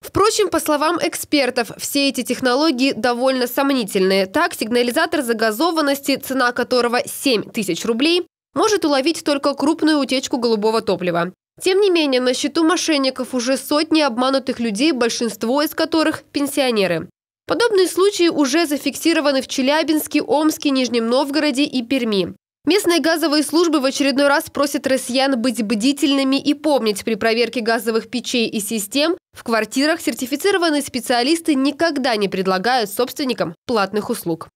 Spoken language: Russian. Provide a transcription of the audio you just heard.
Впрочем, по словам экспертов, все эти технологии довольно сомнительные. Так, сигнализатор загазованности, цена которого 7 тысяч рублей, может уловить только крупную утечку голубого топлива. Тем не менее, на счету мошенников уже сотни обманутых людей, большинство из которых – пенсионеры. Подобные случаи уже зафиксированы в Челябинске, Омске, Нижнем Новгороде и Перми. Местные газовые службы в очередной раз просят россиян быть бдительными и помнить, при проверке газовых печей и систем в квартирах сертифицированные специалисты никогда не предлагают собственникам платных услуг.